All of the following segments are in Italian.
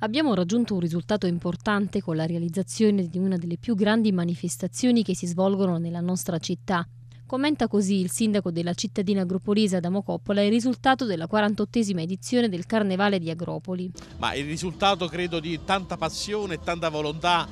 abbiamo raggiunto un risultato importante con la realizzazione di una delle più grandi manifestazioni che si svolgono nella nostra città. Commenta così il sindaco della cittadina agropolese Adamo Coppola il risultato della 48esima edizione del Carnevale di Agropoli. Ma il risultato credo di tanta passione e tanta volontà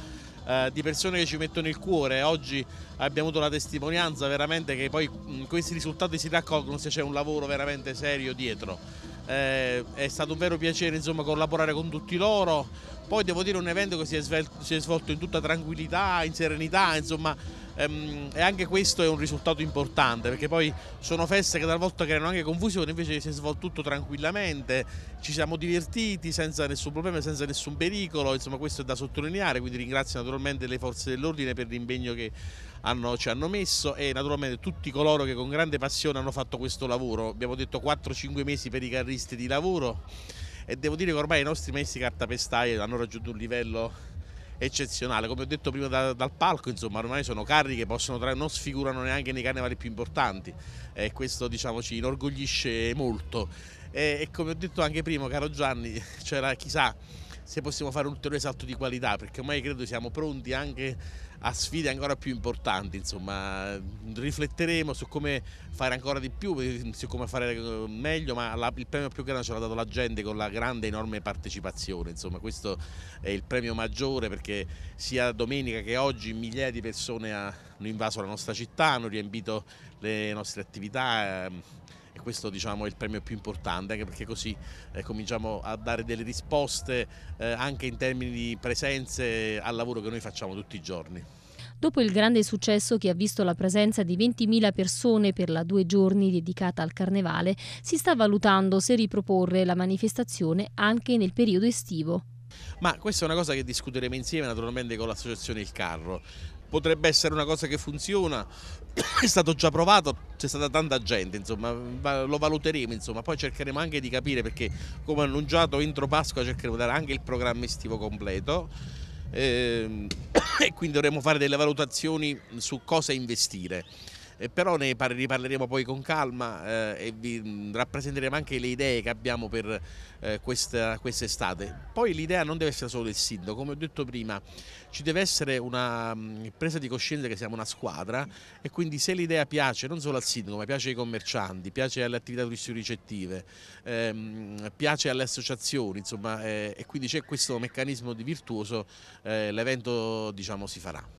eh, di persone che ci mettono il cuore. Oggi abbiamo avuto la testimonianza veramente che poi mm, questi risultati si raccolgono se c'è un lavoro veramente serio dietro eh, è stato un vero piacere insomma, collaborare con tutti loro, poi devo dire un evento che si è, si è svolto in tutta tranquillità, in serenità, insomma Ehm, e anche questo è un risultato importante perché poi sono feste che talvolta creano anche confusione, invece si è svolto tutto tranquillamente, ci siamo divertiti senza nessun problema, senza nessun pericolo, insomma questo è da sottolineare, quindi ringrazio naturalmente le forze dell'ordine per l'impegno che hanno, ci hanno messo e naturalmente tutti coloro che con grande passione hanno fatto questo lavoro, abbiamo detto 4-5 mesi per i carristi di lavoro e devo dire che ormai i nostri maestri cartapestai hanno raggiunto un livello eccezionale. Come ho detto prima da, dal palco, insomma, ormai sono carri che possono trarre, non sfigurano neanche nei carnevali più importanti e questo diciamo ci inorgoglisce molto. E, e come ho detto anche prima, caro Gianni, c'era chissà se possiamo fare un ulteriore salto di qualità, perché ormai credo siamo pronti anche a sfide ancora più importanti, insomma, rifletteremo su come fare ancora di più, su come fare meglio, ma la, il premio più grande ce l'ha dato la gente con la grande enorme partecipazione, insomma, questo è il premio maggiore perché sia domenica che oggi migliaia di persone hanno invaso la nostra città, hanno riempito le nostre attività. Ehm, questo diciamo, è il premio più importante, anche perché così eh, cominciamo a dare delle risposte eh, anche in termini di presenze al lavoro che noi facciamo tutti i giorni. Dopo il grande successo che ha visto la presenza di 20.000 persone per la due giorni dedicata al carnevale, si sta valutando se riproporre la manifestazione anche nel periodo estivo. Ma questa è una cosa che discuteremo insieme naturalmente con l'associazione Il Carro. Potrebbe essere una cosa che funziona, è stato già provato, c'è stata tanta gente, insomma, lo valuteremo, insomma, poi cercheremo anche di capire perché come annunciato entro Pasqua cercheremo di dare anche il programma estivo completo ehm, e quindi dovremo fare delle valutazioni su cosa investire. Eh, però ne riparleremo poi con calma eh, e vi rappresenteremo anche le idee che abbiamo per eh, questa, quest'estate. Poi l'idea non deve essere solo del sindaco, come ho detto prima, ci deve essere una mm, presa di coscienza che siamo una squadra e quindi se l'idea piace non solo al sindaco ma piace ai commercianti, piace alle attività turistiche ricettive, ehm, piace alle associazioni, insomma, eh, e quindi c'è questo meccanismo di virtuoso, eh, l'evento diciamo si farà.